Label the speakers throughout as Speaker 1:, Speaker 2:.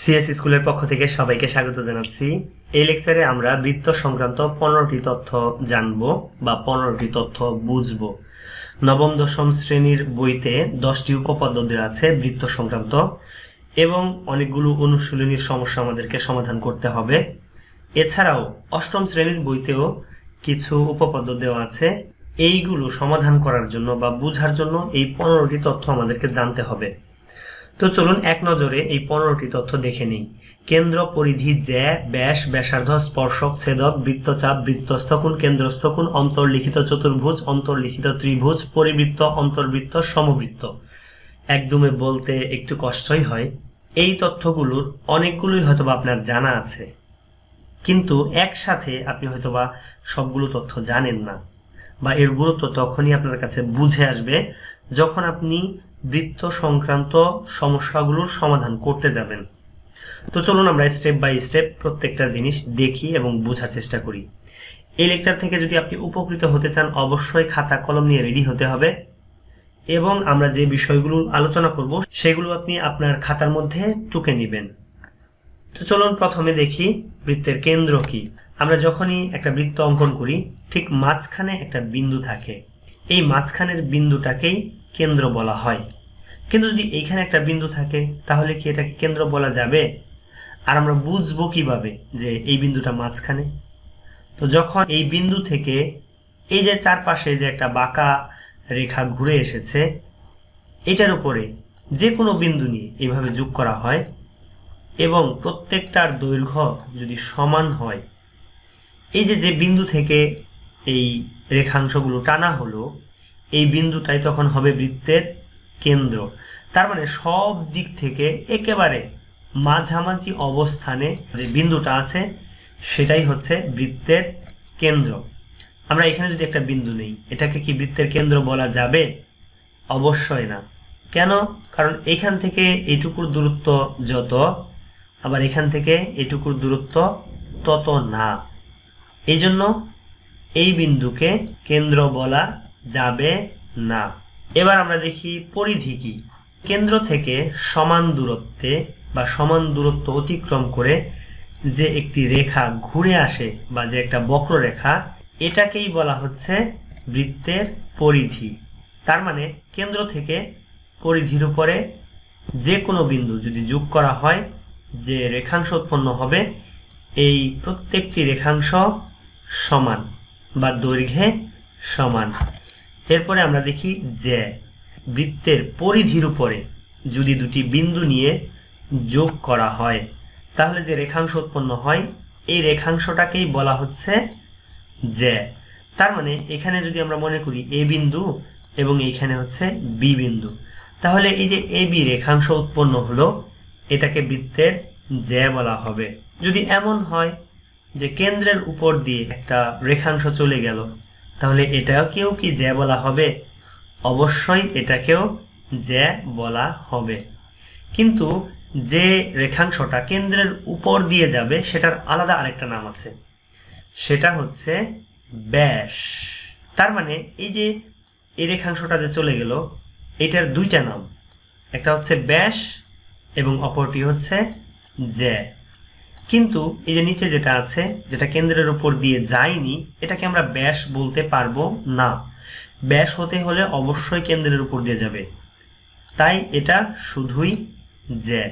Speaker 1: CS স্কুলের পক্ষ থেকে সবাইকে স্বাগত জানাচ্ছি এই লেকচারে আমরা বৃত্ত সংক্রান্ত পনেরোটি তথ্য জানব বা পনেরোটি তথ্য বুঝব নবম দশম শ্রেণীর বইতে দশটি উপপাদ্য দেওয়া আছে বৃত্ত সংক্রান্ত এবং অনেকগুলো অনুশীলনীর সমস্যা আমাদেরকে সমাধান করতে হবে এছাড়াও অষ্টম শ্রেণীর বইতেও কিছু উপপাদ্য দেওয়া আছে এইগুলো সমাধান করার জন্য বা বুঝার জন্য এই পনেরোটি তথ্য আমাদেরকে জানতে হবে তো চলুন এক নজরে এই পনেরোটি তথ্য দেখে নিই কেন্দ্র পরিধি জ্যা ব্যাস ব্যাসার্ধ স্পর্শক ছেদক বৃত্তচাপ বৃত্তস্থকুণ কেন্দ্রস্থকুণ অন্তর্লিখিত চতুর্ভুজ অন্তর্লিখিত ত্রিভুজ পরিবৃত্ত অন্তর্বৃত্ত সমবৃত্ত একদমে বলতে একটু কষ্টই হয় এই তথ্যগুলোর অনেকগুলোই হয়তোবা আপনার জানা আছে কিন্তু একসাথে আপনি হয়তোবা সবগুলো তথ্য জানেন না বা এর গুরুত্ব তখনই আপনার কাছে বুঝে আসবে যখন আপনি বৃত্ত সংক্রান্ত সমস্যাগুলোর সমাধান করতে যাবেন তো চলুন আমরা স্টেপ বাই স্টেপ প্রত্যেকটা জিনিস দেখি এবং বোঝার চেষ্টা করি এই লেকচার থেকে যদি আপনি উপকৃত হতে চান অবশ্যই খাতা কলম নিয়ে রেডি হতে হবে এবং আমরা যে বিষয়গুলো আলোচনা করব সেগুলো আপনি আপনার খাতার মধ্যে টুকে নেবেন তো চলুন প্রথমে দেখি বৃত্তের কেন্দ্র কি আমরা যখনই একটা বৃত্ত অঙ্কন করি ঠিক মাঝখানে একটা বিন্দু থাকে এই মাঝখানের বিন্দুটাকেই কেন্দ্র বলা হয় কিন্তু যদি এইখানে একটা বিন্দু থাকে তাহলে কি এটাকে কেন্দ্র বলা যাবে আর আমরা বুঝবো কিভাবে যে এই বিন্দুটা মাঝখানে তো যখন এই বিন্দু থেকে এই যে চারপাশে যে একটা বাঁকা রেখা ঘুরে এসেছে এটার উপরে যে কোনো বিন্দু নিয়ে এইভাবে যোগ করা হয় এবং প্রত্যেকটার দৈর্ঘ্য যদি সমান হয় এই যে যে বিন্দু থেকে এই রেখাংশগুলো টানা হলো এই বিন্দুটাই তখন হবে বৃত্তের কেন্দ্র তার মানে সব দিক থেকে একেবারে মাঝামাঝি অবস্থানে যে বিন্দুটা আছে সেটাই হচ্ছে বৃত্তের কেন্দ্র আমরা এখানে যদি একটা বিন্দু নেই এটাকে কি বৃত্তের কেন্দ্র বলা যাবে অবশ্যই না কেন কারণ এখান থেকে এটুকুর দূরত্ব যত আবার এখান থেকে এটুকুর দূরত্ব তত না এই জন্য এই বিন্দুকে কেন্দ্র বলা যাবে না এবার আমরা দেখি পরিধি কি কেন্দ্র থেকে সমান দূরত্বে বা সমান দূরত্ব অতিক্রম করে যে একটি রেখা ঘুরে আসে বা যে একটা বক্ররেখা এটাকেই বলা হচ্ছে বৃত্তের পরিধি তার মানে কেন্দ্র থেকে পরিধির উপরে যে কোনো বিন্দু যদি যোগ করা হয় যে রেখাংশ উৎপন্ন হবে এই প্রত্যেকটি রেখাংশ সমান বা দৈর্ঘ্যে সমান এরপরে আমরা দেখি যে বৃত্তের পরিধির উপরে যদি দুটি বিন্দু নিয়ে যোগ করা হয় তাহলে যে রেখাংশ উৎপন্ন হয় এই রেখাংশটাকেই বলা হচ্ছে যে তার মানে এখানে যদি আমরা মনে করি এ বিন্দু এবং এইখানে হচ্ছে বি বিন্দু তাহলে এই যে এ বি রেখাংশ উৎপন্ন হলো এটাকে বৃত্তের জ্যা বলা হবে যদি এমন হয় যে কেন্দ্রের উপর দিয়ে একটা রেখাংশ চলে গেল তাহলে এটাকেও কি জ্যা বলা হবে অবশ্যই এটাকেও জ্যা বলা হবে কিন্তু যে রেখাংশটা কেন্দ্রের উপর দিয়ে যাবে সেটার আলাদা আরেকটা নাম আছে সেটা হচ্ছে ব্যাস তার মানে এই যে এই রেখাংশটা যে চলে গেল এটার দুইটা নাম একটা হচ্ছে ব্যাস এবং অপরটি হচ্ছে জ্যা কিন্তু এই যে নিচে যেটা আছে যেটা কেন্দ্রের উপর দিয়ে যায়নি এটাকে আমরা ব্যাস বলতে পারবো না ব্যাস হতে হলে অবশ্যই কেন্দ্রের উপর দিয়ে যাবে তাই এটা শুধুই জ্যা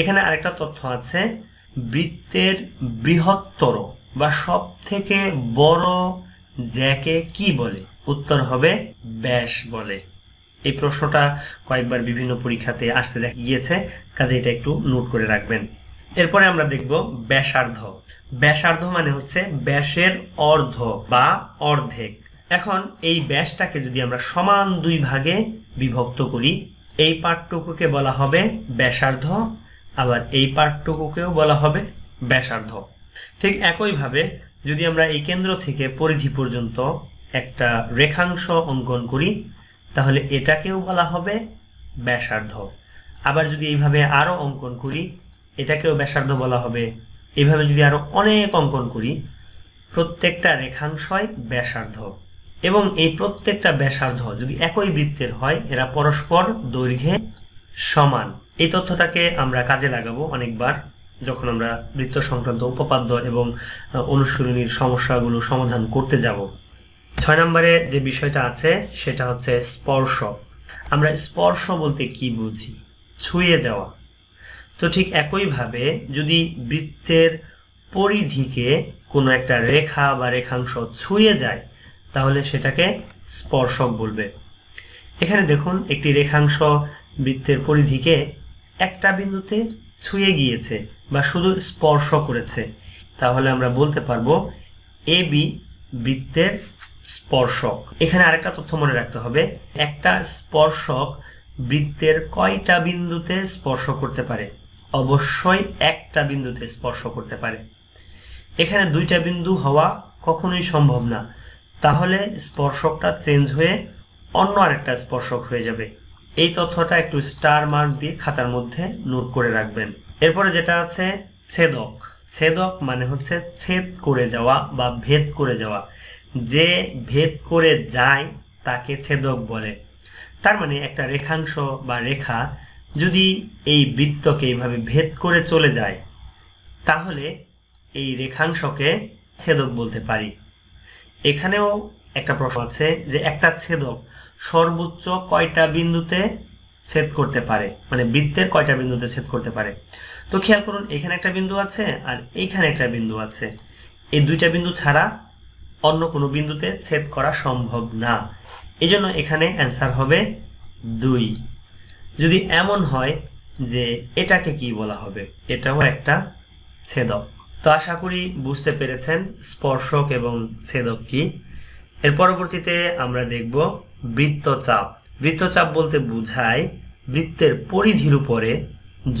Speaker 1: এখানে আরেকটা তথ্য আছে বৃত্তের বৃহত্তর বা সব থেকে বড় জ্যাকে কি বলে উত্তর হবে ব্যাস বলে এই প্রশ্নটা কয়েকবার বিভিন্ন পরীক্ষাতে আসতে দেখা গিয়েছে কাজে এটা একটু নোট করে রাখবেন এরপরে আমরা দেখব ব্যাসার্ধ ব্যাসার্ধ মানে হচ্ছে ব্যাসের অর্ধ বা অর্ধেক এখন এই ব্যাসটাকে যদি আমরা সমান দুই ভাগে বিভক্ত করি এই পার্টটুকুকে বলা হবে ব্যাসার্ধ আবার এই পার্টটুকুকেও বলা হবে ব্যাসার্ধ ঠিক একইভাবে যদি আমরা এই কেন্দ্র থেকে পরিধি পর্যন্ত একটা রেখাংশ অঙ্কন করি তাহলে এটাকেও বলা হবে ব্যাসার্ধ আবার যদি এইভাবে আরও অঙ্কন করি এটাকেও ব্যাসার্ধ বলা হবে এভাবে যদি আরও অনেক অঙ্কন করি প্রত্যেকটা রেখাংশই ব্যাসার্ধ এবং এই প্রত্যেকটা ব্যাসার্ধ যদি একই বৃত্তের হয় এরা পরস্পর দৈর্ঘ্যে সমান এই তথ্যটাকে আমরা কাজে লাগাবো অনেকবার যখন আমরা বৃত্ত সংক্রান্ত উপপাদ্য এবং অনুশীলনীর সমস্যাগুলো সমাধান করতে যাব ছয় নম্বরে যে বিষয়টা আছে সেটা হচ্ছে স্পর্শ আমরা স্পর্শ বলতে কি বুঝি ছুঁয়ে যাওয়া তো ঠিক একইভাবে যদি বৃত্তের পরিধিকে কোনো একটা রেখা বা রেখাংশ ছুঁয়ে যায় তাহলে সেটাকে স্পর্শক বলবে এখানে দেখুন একটি রেখাংশ বৃত্তের পরিধিকে একটা বিন্দুতে ছুঁয়ে গিয়েছে বা শুধু স্পর্শ করেছে তাহলে আমরা বলতে পারবো এ বি বৃত্তের স্পর্শক এখানে আরেকটা তথ্য মনে রাখতে হবে একটা স্পর্শক বৃত্তের কয়টা বিন্দুতে স্পর্শ করতে পারে অবশ্যই একটা বিন্দুতে স্পর্শ করতে পারে এখানে দুইটা বিন্দু হওয়া কখনোই সম্ভব না তাহলে স্পর্শকটা চেঞ্জ হয়ে অন্য আরেকটা স্পর্শক হয়ে যাবে এই তথ্যটা একটু স্টার মার্ক দিয়ে খাতার মধ্যে নোট করে রাখবেন এরপরে যেটা আছে ছেদক ছেদক মানে হচ্ছে ছেদ করে যাওয়া বা ভেদ করে যাওয়া যে ভেদ করে যায় তাকে ছেদক বলে তার মানে একটা রেখাংশ বা রেখা যদি এই বৃত্তকে এইভাবে ভেদ করে চলে যায় তাহলে এই রেখাংশকে ছেদক বলতে পারি এখানেও একটা প্রশ্ন আছে যে একটা ছেদক সর্বোচ্চ কয়টা বিন্দুতে ছেদ করতে পারে মানে বৃত্তের কয়টা বিন্দুতে ছেদ করতে পারে তো খেয়াল করুন এখানে একটা বিন্দু আছে আর এইখানে একটা বিন্দু আছে এই দুইটা বিন্দু ছাড়া অন্য কোনো বিন্দুতে ছেদ করা সম্ভব না এজন্য এখানে অ্যান্সার হবে দুই যদি এমন হয় যে এটাকে কি বলা হবে এটাও একটা ছেদক তো আশা করি বুঝতে পেরেছেন স্পর্শক এবং ছেদক কি এর পরবর্তীতে আমরা দেখব বৃত্তচাপ বৃত্তচাপ বলতে বোঝায় বৃত্তের পরিধির উপরে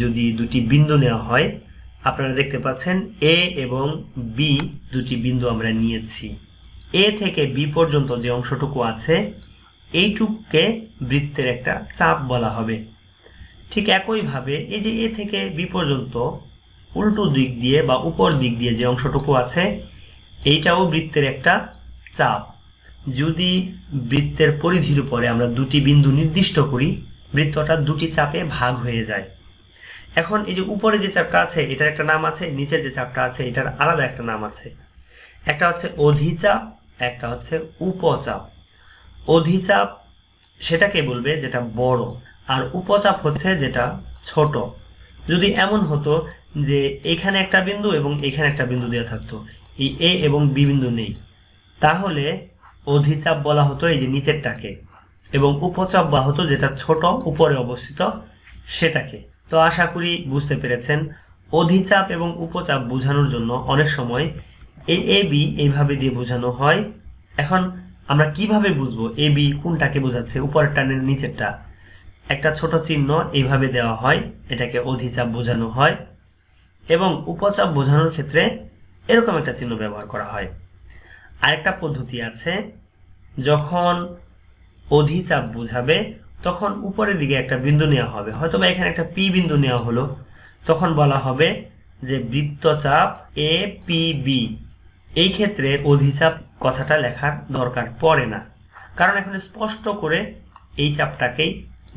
Speaker 1: যদি দুটি বিন্দু নেওয়া হয় আপনারা দেখতে পাচ্ছেন এ এবং বি দুটি বিন্দু আমরা নিয়েছি এ থেকে বি পর্যন্ত যে অংশটুকু আছে এইটুককে বৃত্তের একটা চাপ বলা হবে ঠিক একইভাবে এই যে এ থেকে বি পর্যন্ত উল্টো দিক দিয়ে বা উপর দিক দিয়ে যে অংশটুকু আছে এইটাও বৃত্তের একটা চাপ যদি বৃত্তের পরিধির উপরে আমরা দুটি বিন্দু নির্দিষ্ট করি বৃত্তটা দুটি চাপে ভাগ হয়ে যায় এখন এই যে উপরে যে চাপটা আছে এটার একটা নাম আছে নিচে যে চাপটা আছে এটার আলাদা একটা নাম আছে একটা হচ্ছে অধিচাপ একটা হচ্ছে উপচাপ অধিচাপ সেটাকে বলবে যেটা বড় আর উপচাপ হচ্ছে যেটা ছোট যদি এমন হতো যে এখানে একটা বিন্দু এবং এখানে একটা বিন্দু দেওয়া থাকতো এই এ এবং বি বিন্দু নেই তাহলে অধিচাপ বলা হতো এই যে নিচেরটাকে এবং উপচাপ বা হতো যেটা ছোট উপরে অবস্থিত সেটাকে তো আশা করি বুঝতে পেরেছেন অধিচাপ এবং উপচাপ বোঝানোর জন্য অনেক সময় এ এ বি এইভাবে দিয়ে বোঝানো হয় এখন আমরা কিভাবে বুঝবো এ বি কোনটাকে বোঝাচ্ছে উপরের টানের নিচেরটা একটা ছোট চিহ্ন এইভাবে দেওয়া হয় এটাকে অধিচাপ বোঝানো হয় এবং উপচাপ বোঝানোর ক্ষেত্রে এরকম একটা চিহ্ন ব্যবহার করা হয় আরেকটা পদ্ধতি আছে যখন অধিচাপ বোঝাবে তখন উপরের দিকে একটা বিন্দু নেওয়া হবে হয়তো বা এখানে একটা পি বিন্দু নেওয়া হলো তখন বলা হবে যে বৃত্তচাপ এ পি বি এই ক্ষেত্রে অধিচাপ কথাটা লেখার দরকার পড়ে না কারণ এখানে স্পষ্ট করে এই চাপটাকেই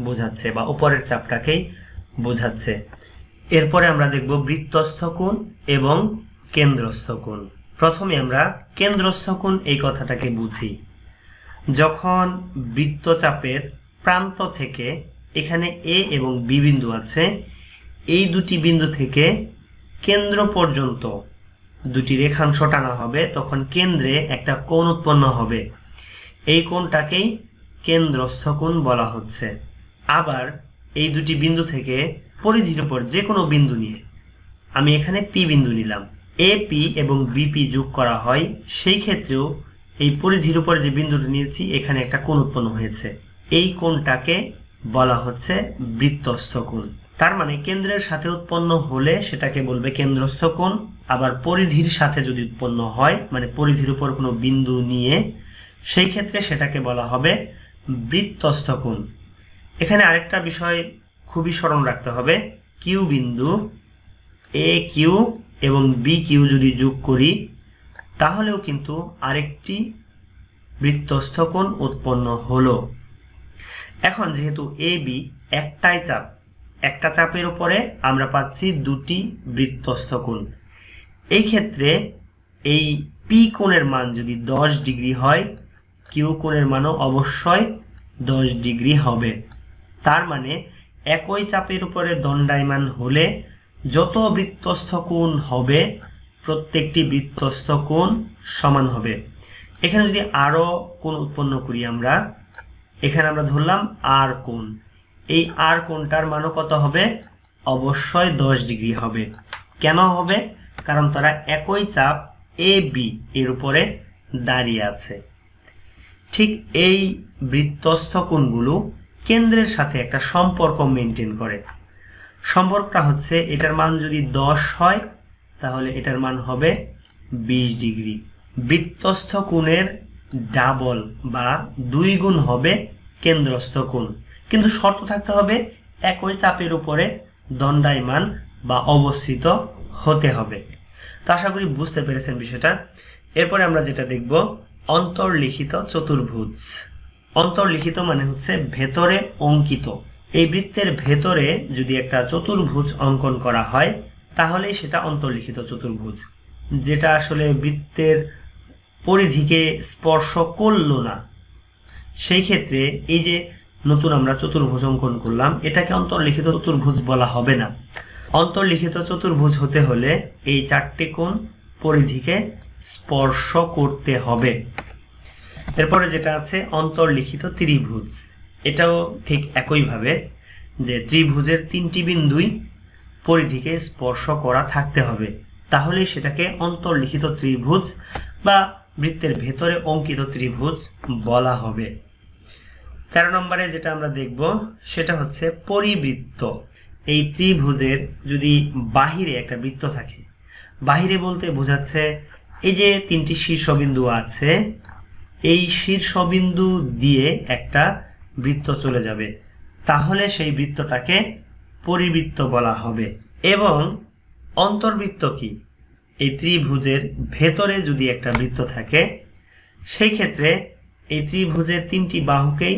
Speaker 1: বোঝাচ্ছে বা উপরের চাপটাকেই বোঝাচ্ছে এরপরে আমরা দেখব বৃত্তস্থ কোণ এবং কেন্দ্রস্থ কোণ প্রথমে আমরা কেন্দ্রস্থ কোণ এই কথাটাকে বুঝি যখন বৃত্তচাপের প্রান্ত থেকে এখানে এ এবং বি বিন্দু আছে এই দুটি বিন্দু থেকে কেন্দ্র পর্যন্ত দুটি রেখাংশ টানা হবে তখন কেন্দ্রে একটা কোণ উৎপন্ন হবে এই কোণটাকেই কেন্দ্রস্থ কোণ বলা হচ্ছে আবার এই দুটি বিন্দু থেকে পরিধির উপর যে কোনো বিন্দু নিয়ে আমি এখানে পি বিন্দু নিলাম এ পি এবং বিপি যোগ করা হয় সেই ক্ষেত্রেও এই পরিধির উপর যে বিন্দুটি নিয়েছি এখানে একটা কোণ উৎপন্ন হয়েছে এই কোণটাকে বলা হচ্ছে বৃত্তস্থ কোণ তার মানে কেন্দ্রের সাথে উৎপন্ন হলে সেটাকে বলবে কেন্দ্রস্থ কোণ আবার পরিধির সাথে যদি উৎপন্ন হয় মানে পরিধির উপর কোনো বিন্দু নিয়ে সেই ক্ষেত্রে সেটাকে বলা হবে বৃত্তস্থ কোণ এখানে আরেকটা বিষয় খুবই স্মরণ রাখতে হবে কিউ বিন্দু এ কিউ এবং বি কিউ যদি যোগ করি তাহলেও কিন্তু আরেকটি বৃত্তস্থ কোণ উৎপন্ন হলো এখন যেহেতু এ বি একটাই চাপ একটা চাপের উপরে আমরা পাচ্ছি দুটি বৃত্তস্থ কোণ এই ক্ষেত্রে এই পি কোণের মান যদি দশ ডিগ্রি হয় কিউ কোণের মানও অবশ্যই দশ ডিগ্রি হবে তার মানে একই চাপের উপরে দণ্ডায়মান হলে যত বৃত্তস্থ কোণ হবে প্রত্যেকটি বৃত্তস্থ কোণ সমান হবে এখানে যদি আরও কোণ উৎপন্ন করি আমরা এখানে আমরা ধরলাম আর কোণ এই আর কোনটার মানও কত হবে অবশ্যই দশ ডিগ্রি হবে কেন হবে কারণ তারা একই চাপ এ বি এর উপরে দাঁড়িয়ে আছে ঠিক এই বৃত্তস্থ কোণগুলো কেন্দ্রের সাথে একটা সম্পর্ক মেনটেন করে সম্পর্কটা হচ্ছে এটার মান যদি দশ হয় তাহলে এটার মান হবে বিশ ডিগ্রি বৃত্তস্থ কোণের ডাবল বা দুই গুণ হবে কেন্দ্রস্থ কোণ কিন্তু শর্ত থাকতে হবে একই চাপের উপরে দণ্ডায়মান বা অবস্থিত হতে হবে তো আশা করি বুঝতে পেরেছেন বিষয়টা এরপরে আমরা যেটা দেখব অন্তর্লিখিত চতুর্ভুজ অন্তর্লিখিত মানে হচ্ছে ভেতরে অঙ্কিত এই বৃত্তের ভেতরে যদি একটা চতুর্ভুজ অঙ্কন করা হয় তাহলেই সেটা অন্তর্লিখিত চতুর্ভুজ যেটা আসলে বৃত্তের পরিধিকে স্পর্শ করল না সেই ক্ষেত্রে এই যে নতুন আমরা চতুর্ভুজ অঙ্কন করলাম এটাকে অন্তর্লিখিত চতুর্ভুজ বলা হবে না অন্তর্লিখিত চতুর্ভুজ হতে হলে এই চারটি কোণ পরিধিকে স্পর্শ করতে হবে এরপরে যেটা আছে অন্তর্লিখিত ত্রিভুজ এটাও ঠিক একইভাবে যে ত্রিভুজের তিনটি বিন্দুই পরিধিকে স্পর্শ করা থাকতে হবে তাহলে সেটাকে অন্তর্লিখিত ত্রিভুজ বা বৃত্তের ভেতরে অঙ্কিত ত্রিভুজ বলা হবে তেরো নম্বরে যেটা আমরা দেখব সেটা হচ্ছে পরিবৃত্ত এই ত্রিভুজের যদি বাহিরে একটা বৃত্ত থাকে বাহিরে বলতে বোঝাচ্ছে এই যে তিনটি শীর্ষবিন্দু আছে এই শীর্ষবিন্দু দিয়ে একটা বৃত্ত চলে যাবে তাহলে সেই বৃত্তটাকে পরিবৃত্ত বলা হবে এবং অন্তর্বৃত্ত কি এই ত্রিভুজের ভেতরে যদি একটা বৃত্ত থাকে সেই ক্ষেত্রে এই ত্রিভুজের তিনটি বাহুকেই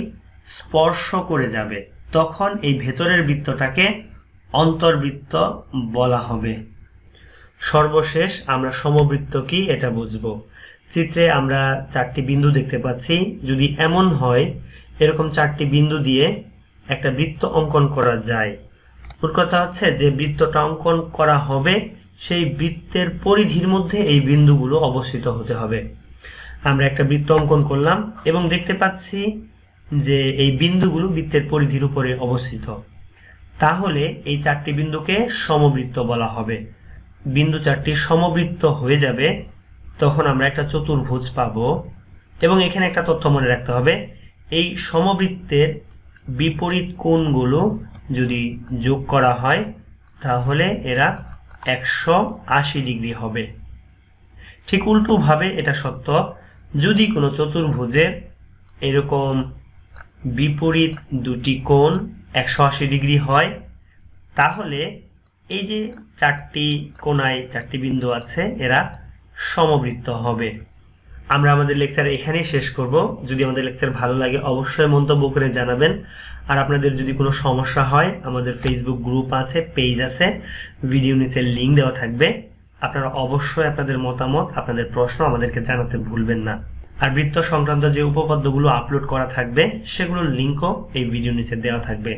Speaker 1: স্পর্শ করে যাবে তখন এই ভেতরের বৃত্তটাকে অন্তর্বৃত্ত বলা হবে সর্বশেষ আমরা সমবৃত্ত কি এটা বুঝব চিত্রে আমরা চারটি বিন্দু দেখতে পাচ্ছি যদি এমন হয় এরকম চারটি বিন্দু দিয়ে একটা বৃত্ত অঙ্কন করা যায় মোট কথা হচ্ছে যে বৃত্তটা অঙ্কন করা হবে সেই বৃত্তের পরিধির মধ্যে এই বিন্দুগুলো অবস্থিত হতে হবে আমরা একটা বৃত্ত অঙ্কন করলাম এবং দেখতে পাচ্ছি যে এই বিন্দুগুলো বৃত্তের পরিধির উপরে অবস্থিত তাহলে এই চারটি বিন্দুকে সমবৃত্ত বলা হবে বিন্দু চারটি সমবৃত্ত হয়ে যাবে তখন আমরা একটা চতুর্ভুজ পাব এবং এখানে একটা তথ্য মনে রাখতে হবে এই সমবৃত্তের বিপরীত কোণগুলো যদি যোগ করা হয় তাহলে এরা একশো আশি ডিগ্রি হবে ঠিক উল্টোভাবে এটা সত্য যদি কোনো চতুর্ভুজের এরকম বিপরীত দুটি কোণ একশো আশি ডিগ্রি হয় তাহলে এই যে চারটি কোনায় চারটি বিন্দু আছে এরা সমবৃত্ত হবে আমরা আমাদের লেকচার এখানেই শেষ করব যদি আমাদের লেকচার ভালো লাগে অবশ্যই মন্তব্য করে জানাবেন আর আপনাদের যদি কোনো সমস্যা হয় আমাদের ফেসবুক গ্রুপ আছে পেজ আছে ভিডিও নিচে লিঙ্ক দেওয়া থাকবে আপনারা অবশ্যই আপনাদের মতামত আপনাদের প্রশ্ন আমাদেরকে জানাতে ভুলবেন না আর বৃত্ত সংক্রান্ত যে উপপাদ্যগুলো আপলোড করা থাকবে সেগুলোর লিঙ্কও এই ভিডিও নিচে দেওয়া থাকবে